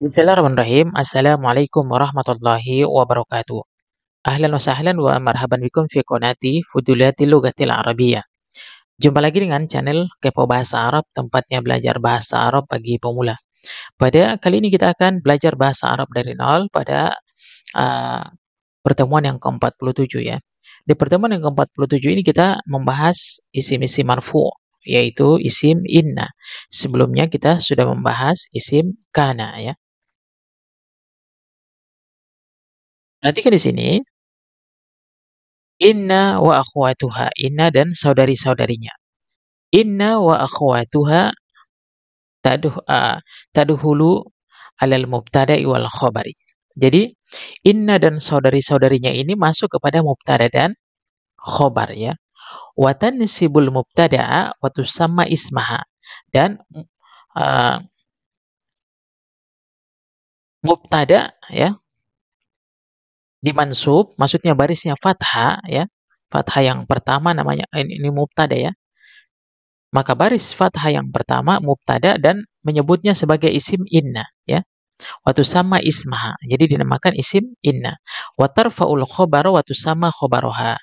Bismillahirrahmanirrahim. Assalamualaikum warahmatullahi wabarakatuh. Ahlan wa sahlan wa marhaban bikum fi konati Fudulati Lugatil Arabia. Jumpa lagi dengan channel Kepo Bahasa Arab, tempatnya belajar bahasa Arab bagi pemula. Pada kali ini kita akan belajar bahasa Arab dari nol pada uh, pertemuan yang ke-47 ya. Di pertemuan yang ke-47 ini kita membahas isim-isim marfu, yaitu isim inna. Sebelumnya kita sudah membahas isim kana ya. Perhatikan di sini. Inna wa akhwatuha. Inna dan saudari-saudarinya. Inna wa akhwatuha taduh, uh, taduhulu alal mubtada'i wal khobari. Jadi, inna dan saudari-saudarinya ini masuk kepada mubtada dan khobar ya. Watan mubtada watu sama ismaha. Dan uh, mubtada ya di maksudnya barisnya fathah ya. Fathah yang pertama namanya ini, ini mubtada ya. Maka baris fathah yang pertama mubtada dan menyebutnya sebagai isim inna ya. waktu sama ismaha. Jadi dinamakan isim inna. Watar faul khobar waktu sama khobaroha.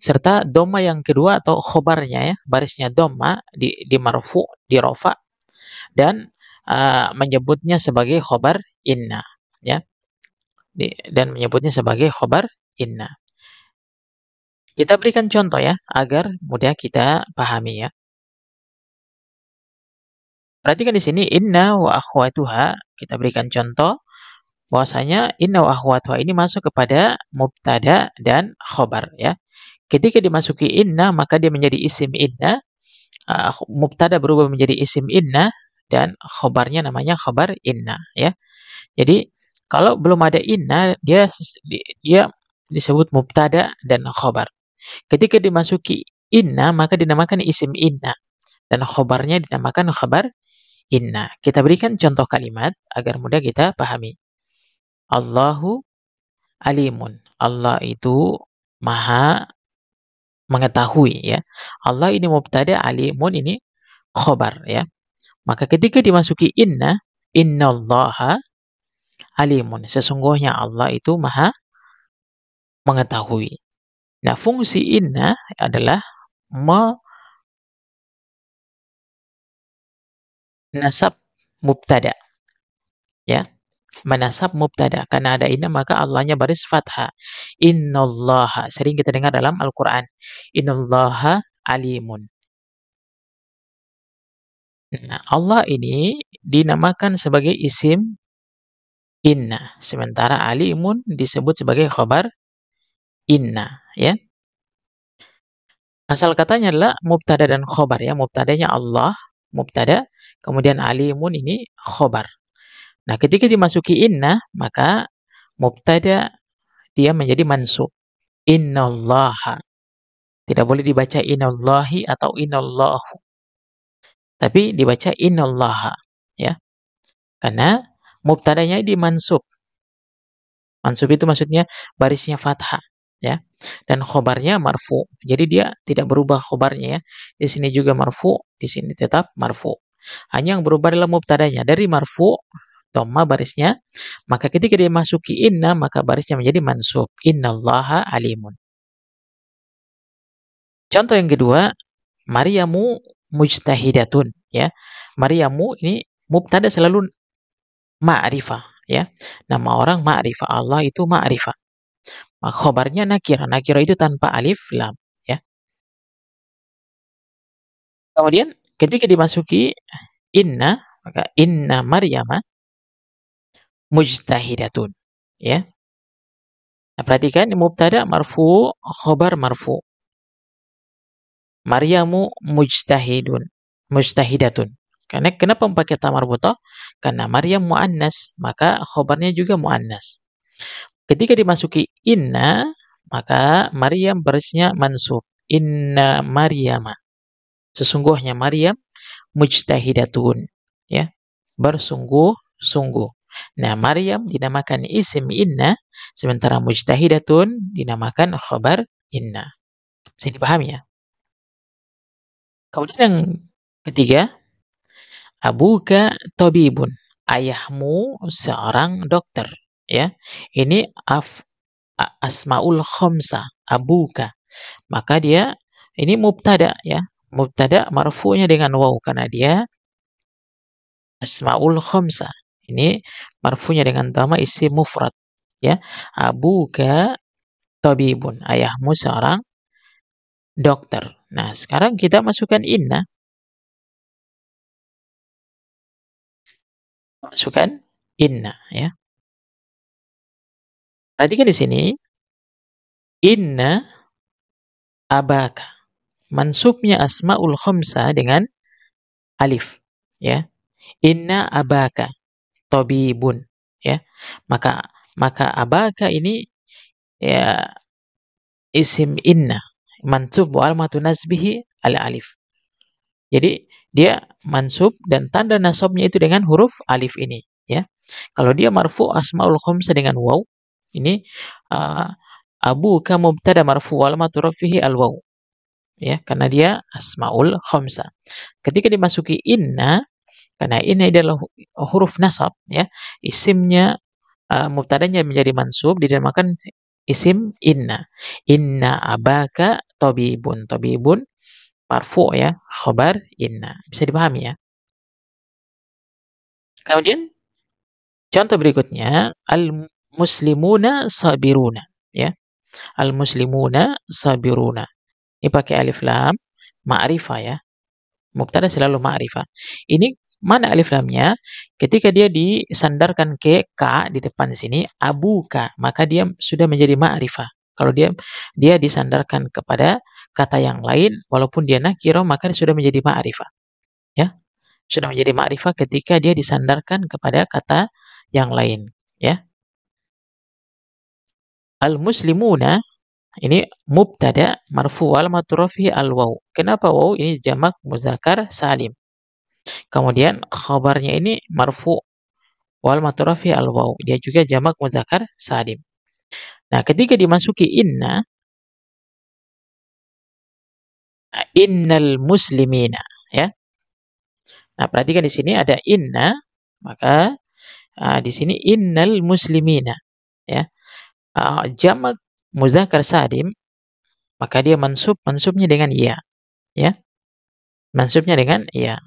Serta doma yang kedua atau khobarnya ya. Barisnya doma di, di marfu, di rofa. Dan uh, menyebutnya sebagai khobar inna. Ya dan menyebutnya sebagai khobar inna. Kita berikan contoh ya, agar mudah kita pahami ya. Perhatikan di sini, inna wa akhwatuha, kita berikan contoh, bahwasanya inna wa akhwatuha ini masuk kepada mubtada dan khobar ya. Ketika dimasuki inna, maka dia menjadi isim inna, uh, mubtada berubah menjadi isim inna, dan khobarnya namanya khobar inna ya. Jadi, kalau belum ada inna, dia dia disebut mubtada dan khobar. Ketika dimasuki inna, maka dinamakan isim inna. Dan khobarnya dinamakan khobar inna. Kita berikan contoh kalimat agar mudah kita pahami. Allahu alimun. Allah itu maha mengetahui ya. Allah ini mubtada, alimun ini khobar ya. Maka ketika dimasuki inna, inna innallaha alimun. Sesungguhnya Allah itu maha mengetahui. Nah, fungsi inna adalah menasab mubtada. Ya. Menasab mubtada. Karena ada inna maka Allahnya baris fathah. Innallaha. Sering kita dengar dalam Al-Quran. Innallaha alimun. Nah, Allah ini dinamakan sebagai isim inna. Sementara alimun disebut sebagai khobar inna, ya. Asal katanya adalah mubtada dan khobar ya. Mubtadanya Allah, mubtada, kemudian alimun ini khobar. Nah, ketika dimasuki inna, maka mubtada dia menjadi mansub. Innallaha. Tidak boleh dibaca inallahi atau inallahu. Tapi dibaca inallaha, ya. Karena mubtadanya di mansub. Mansub itu maksudnya barisnya fathah ya. Dan khobarnya marfu. Jadi dia tidak berubah khobarnya ya. Di sini juga marfu, di sini tetap marfu. Hanya yang berubah adalah mubtadanya dari marfu dhamma barisnya maka ketika dia masuki inna maka barisnya menjadi mansub inna innallaha alimun contoh yang kedua Mariamu mujtahidatun ya Mariamu ini mubtada selalu Ma'rifah ya. Nama orang ma'rifah, Allah itu ma'rifah. Khobarnya nakira. Nakira itu tanpa alif lam ya. Kemudian ketika dimasuki inna, maka inna Maryama mujtahidatun ya. Nah, perhatikan mubtada marfu, khobar marfu. Maryamu mujtahidun, mujtahidatun. Karena kenapa pakai tamar buta? Karena Maryam muannas, maka khobarnya juga muannas. Ketika dimasuki inna, maka Maryam barisnya mansub. Inna Maryama. Sesungguhnya Maryam mujtahidatun, ya. Bersungguh-sungguh. Nah, Maryam dinamakan isim inna, sementara mujtahidatun dinamakan khobar inna. Bisa dipahami ya? Kemudian yang ketiga, Abuka tabibun. Ayahmu seorang dokter. Ya, ini af, asmaul khamsa. Abuka. Maka dia ini mubtada ya. Mubtada marfu'nya dengan waw karena dia asmaul khamsa. Ini marfu'nya dengan dhamma isi mufrad ya. Abuka tabibun. Ayahmu seorang dokter. Nah, sekarang kita masukkan inna masukkan inna ya. Tadi kan di sini inna abaka. Mansubnya asmaul khamsa dengan alif ya. Inna abaka tabibun ya. Maka maka abaka ini ya isim inna mansub wa almatu nasbihi al alif. Jadi dia mansub dan tanda nasabnya itu dengan huruf alif ini ya. Kalau dia marfu asmaul khamsah dengan waw, ini uh, ah, abu kamu mubtada marfu wal maturafihi al waw. Ya, karena dia asmaul khamsah Ketika dimasuki inna karena ini adalah huruf nasab ya, isimnya uh, mubtadanya menjadi mansub dinamakan isim inna. Inna abaka tobibun tobibun marfu ya, khobar inna. Bisa dipahami ya. Kemudian contoh berikutnya al muslimuna sabiruna ya. Al muslimuna sabiruna. Ini pakai alif lam ma'rifah ya. Mubtada selalu ma'rifah. Ini mana alif lamnya? Ketika dia disandarkan ke k di depan sini abuka, maka dia sudah menjadi ma'rifah. Kalau dia dia disandarkan kepada kata yang lain walaupun dia nakiro maka dia sudah menjadi ma'rifah. Ya. Sudah menjadi ma'rifah ketika dia disandarkan kepada kata yang lain, ya. Al-muslimuna ini mubtada marfu wal matrufi al waw. Kenapa waw ini jamak muzakkar salim. Kemudian khabarnya ini marfu wal matrufi al waw. Dia juga jamak muzakkar salim. Nah, ketika dimasuki inna innal muslimina ya. Nah, perhatikan di sini ada inna, maka uh, di sini innal muslimina ya. Uh, jamak muzakkar salim maka dia mansub mansubnya dengan ya. Ya. Mansubnya dengan ya.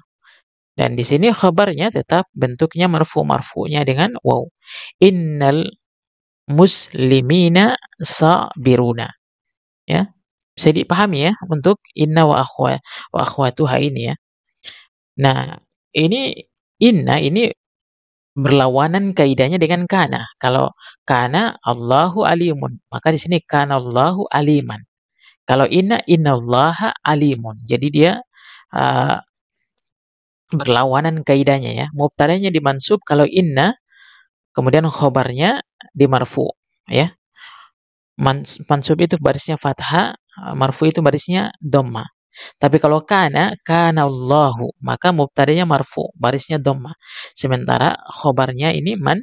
Dan di sini khabarnya tetap bentuknya marfu marfunya dengan wow, Innal muslimina sabiruna. Ya bisa dipahami ya untuk inna wa akhwa wa akhwatuha ini ya. Nah, ini inna ini berlawanan kaidahnya dengan kana. Kalau kana Allahu alimun, maka di sini kana Allahu aliman. Kalau inna inna innallaha alimun. Jadi dia uh, berlawanan kaidahnya ya. Mubtadanya dimansub kalau inna kemudian khobarnya dimarfu ya mansub itu barisnya fathah, eh, marfu itu barisnya doma Tapi kalau kana, kana Allahu maka mubtadanya marfu, barisnya doma Sementara khobarnya ini man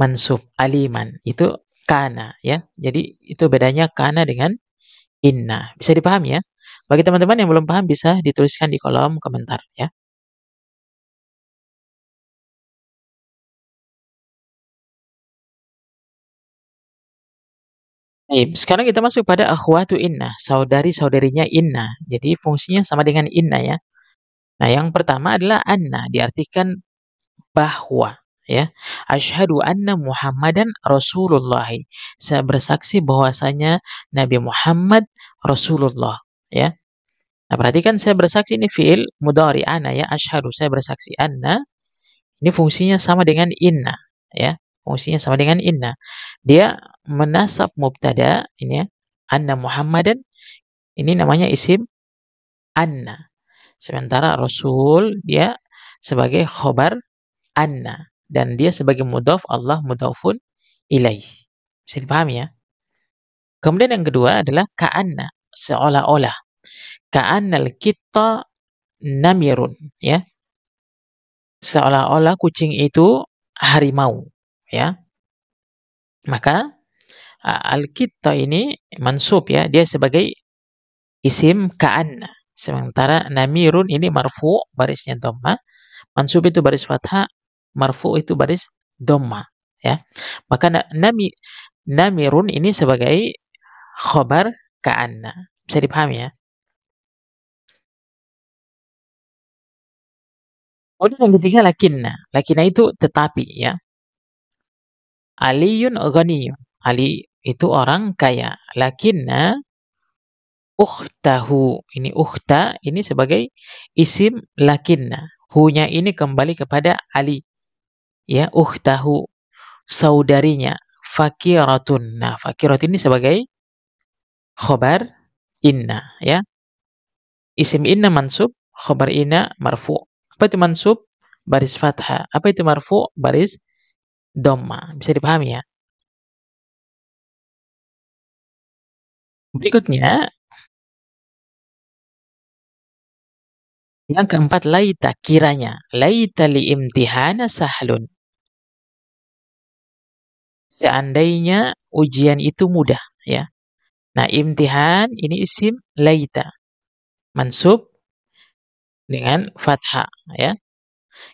mansub, aliman, itu kana ya. Jadi itu bedanya kana dengan inna. Bisa dipahami ya? Bagi teman-teman yang belum paham bisa dituliskan di kolom komentar ya. Baik, sekarang kita masuk pada akhwatu inna, saudari-saudarinya inna. Jadi fungsinya sama dengan inna ya. Nah, yang pertama adalah anna, diartikan bahwa ya. Asyhadu anna Muhammadan Rasulullah. Saya bersaksi bahwasanya Nabi Muhammad Rasulullah ya. Nah, perhatikan saya bersaksi ini fiil mudhari ana ya, asyhadu saya bersaksi anna. Ini fungsinya sama dengan inna ya fungsinya sama dengan inna. Dia menasab mubtada ini ya, anna Muhammadan ini namanya isim anna. Sementara rasul dia sebagai khobar anna dan dia sebagai mudhaf Allah mudhafun ilaih. Bisa dipahami ya? Kemudian yang kedua adalah ka'anna, seolah-olah. Ka'annal kita namirun, ya. Seolah-olah kucing itu harimau ya. Maka alkitab ini mansub ya, dia sebagai isim ka'an Sementara namirun ini marfu barisnya dhamma, mansub itu baris fathah, marfu itu baris dhamma ya. Maka nami namirun ini sebagai khobar ka'an Bisa dipahami ya? Kemudian yang ketiga lakinna. Lakinna itu tetapi ya. Aliyun ghaniyun. Ali itu orang kaya. Lakinna ukhtahu. Ini ukhta, ini sebagai isim lakinna. Hunya ini kembali kepada Ali. Ya, ukhtahu. Saudarinya. Fakiratun. Nah, fakirat ini sebagai khobar inna. Ya. Isim inna mansub, khobar inna marfu. Apa itu mansub? Baris fathah. Apa itu marfu? Baris Doma bisa dipahami ya? Berikutnya yang keempat, laita kiranya. Laita li imtihana sahlun. Seandainya ujian itu mudah. ya. Nah, imtihan ini isim laita. Mansub dengan fathah. Ya.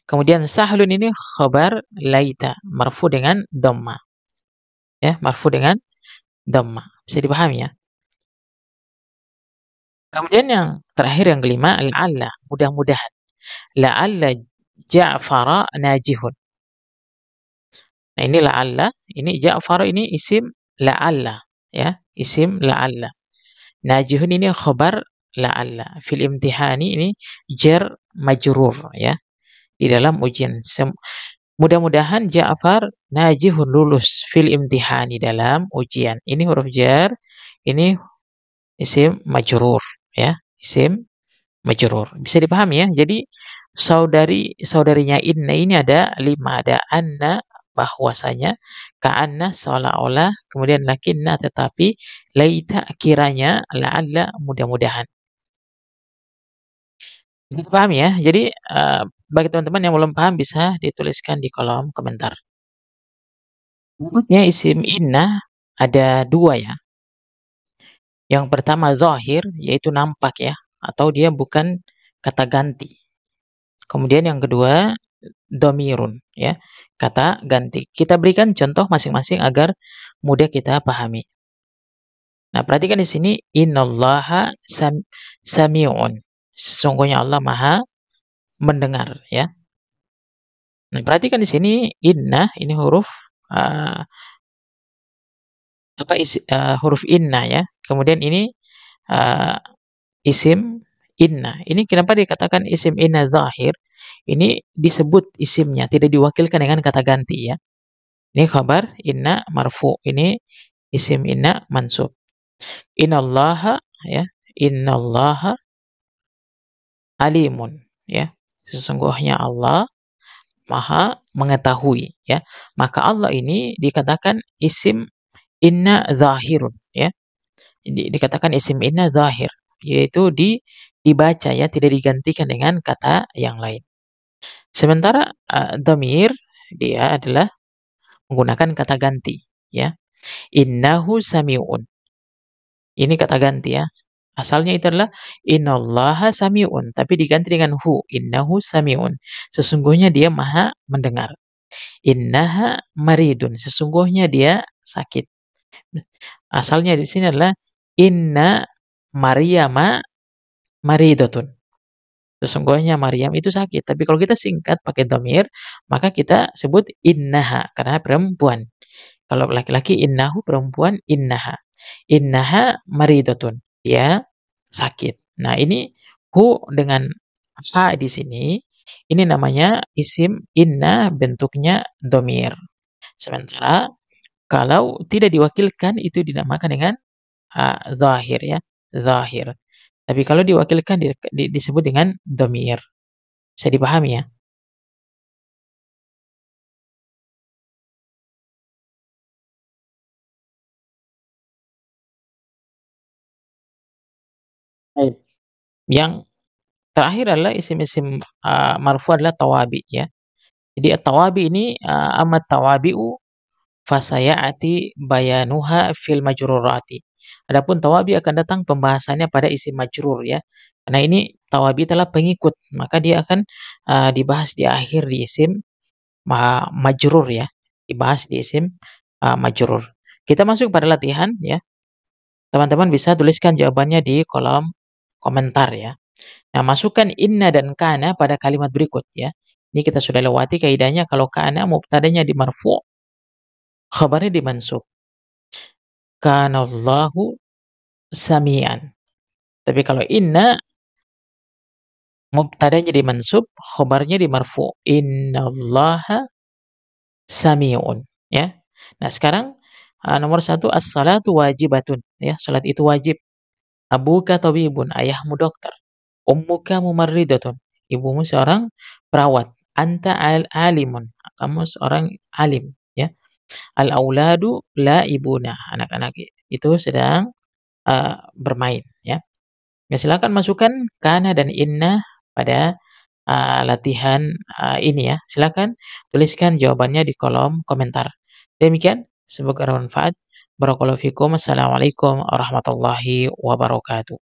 Kemudian sahlun ini khobar laita, marfu dengan dhamma. Ya, marfu dengan dhamma. Bisa dipahami ya? Kemudian yang terakhir yang kelima la'alla, mudah-mudahan. La'alla Ja'fara najihun. Nah, ini la'alla, ini jafara ini isim la'alla, ya, isim la'alla. Najihun ini khobar la'alla. Fil imtihani ini jer majurur, ya di dalam ujian. Mudah-mudahan Ja'far najihun lulus fil imtihani dalam ujian. Ini huruf jar, ini isim majrur ya, isim majrur. Bisa dipahami ya? Jadi saudari saudarinya inna ini ada lima ada anna bahwasanya ka'anna seolah-olah kemudian lakinna tetapi laita kiranya la'alla mudah-mudahan. Paham ya? Jadi uh, bagi teman-teman yang belum paham bisa dituliskan di kolom komentar. Berikutnya isim inna ada dua ya. Yang pertama zahir yaitu nampak ya atau dia bukan kata ganti. Kemudian yang kedua domirun ya kata ganti. Kita berikan contoh masing-masing agar mudah kita pahami. Nah perhatikan di sini innallaha sam samiun. Sesungguhnya Allah maha mendengar ya. Nah, perhatikan di sini inna ini huruf uh, apa isi, uh, huruf inna ya. Kemudian ini uh, isim inna. Ini kenapa dikatakan isim inna zahir? Ini disebut isimnya, tidak diwakilkan dengan kata ganti ya. Ini khabar inna marfu. Ini isim inna mansub. Innallaha ya, innallaha alimun ya. Sesungguhnya Allah Maha mengetahui ya. Maka Allah ini dikatakan isim inna zahirun ya. Di, dikatakan isim inna zahir yaitu di dibaca ya tidak digantikan dengan kata yang lain. Sementara uh, eh, damir dia adalah menggunakan kata ganti ya. Innahu samiun. Ini kata ganti ya. Asalnya itu adalah innallaha samiun, tapi diganti dengan hu, innahu samiun. Sesungguhnya dia maha mendengar. Innaha maridun, sesungguhnya dia sakit. Asalnya di sini adalah inna Maryama maridatun. Sesungguhnya Maryam itu sakit. Tapi kalau kita singkat pakai domir, maka kita sebut innaha, karena perempuan. Kalau laki-laki innahu perempuan innaha. Innaha maridatun. Ya sakit. Nah, ini hu dengan ha di sini ini namanya isim inna bentuknya domir. Sementara kalau tidak diwakilkan itu dinamakan dengan uh, zahir ya, zahir. Tapi kalau diwakilkan di, di, disebut dengan domir. Bisa dipahami ya? Yang terakhir adalah isim-isim uh, marfu adalah tawabi ya. Jadi tawabi ini uh, ah, amat tawabi'u fasayati bayanuha fil majrurati. Adapun tawabi akan datang pembahasannya pada isim majrur ya. Karena ini tawabi adalah pengikut, maka dia akan uh, dibahas di akhir di isim ma majrur ya. Dibahas di isim uh, majrur. Kita masuk pada latihan ya. Teman-teman bisa tuliskan jawabannya di kolom komentar ya. Nah, masukkan inna dan kana pada kalimat berikut ya. Ini kita sudah lewati kaidahnya kalau kana mau mubtadanya di marfu, khabarnya di mansub. Kana Allahu samian. Tapi kalau inna mubtadanya di mansub, khabarnya di marfu. Inna Allaha samiun ya. Nah, sekarang ah, nomor satu as-salatu wajibatun ya. Salat itu wajib. Abuka tabibun, ayahmu dokter. Ummuka mumarridatun, ibumu seorang perawat. Anta al alimun, kamu seorang alim, ya. Al auladu la ibuna, anak-anak itu sedang uh, bermain, ya. Ya silakan masukkan kana dan inna pada uh, latihan uh, ini ya. Silakan tuliskan jawabannya di kolom komentar. Demikian, semoga bermanfaat. Barakallahu fikum. Assalamualaikum warahmatullahi wabarakatuh.